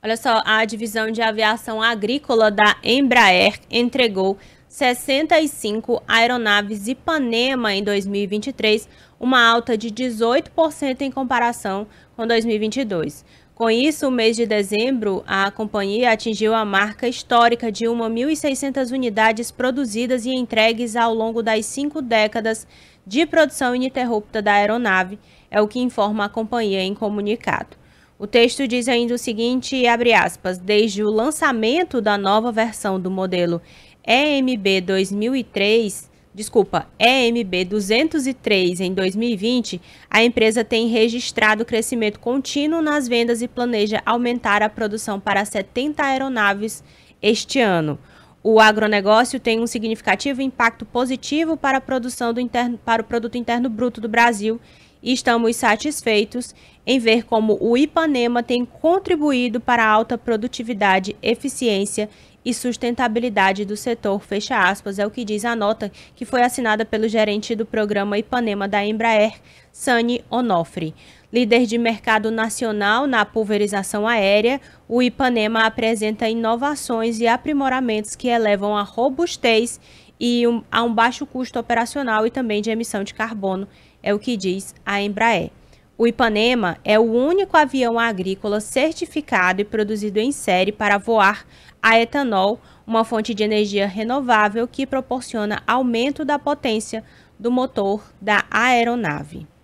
Olha só, a divisão de aviação agrícola da Embraer entregou 65 aeronaves Ipanema em 2023, uma alta de 18% em comparação com 2022. Com isso, o mês de dezembro, a companhia atingiu a marca histórica de 1.600 unidades produzidas e entregues ao longo das cinco décadas de produção ininterrupta da aeronave, é o que informa a companhia em comunicado. O texto diz ainda o seguinte, abre aspas, desde o lançamento da nova versão do modelo EMB 2003, desculpa, EMB 203 em 2020, a empresa tem registrado crescimento contínuo nas vendas e planeja aumentar a produção para 70 aeronaves este ano. O agronegócio tem um significativo impacto positivo para a produção do interno, para o produto interno bruto do Brasil estamos satisfeitos em ver como o Ipanema tem contribuído para a alta produtividade, eficiência e sustentabilidade do setor, fecha aspas, é o que diz a nota que foi assinada pelo gerente do programa Ipanema da Embraer, Sani Onofre. Líder de mercado nacional na pulverização aérea, o Ipanema apresenta inovações e aprimoramentos que elevam a robustez e um, a um baixo custo operacional e também de emissão de carbono, é o que diz a Embraer. O Ipanema é o único avião agrícola certificado e produzido em série para voar a etanol, uma fonte de energia renovável que proporciona aumento da potência do motor da aeronave.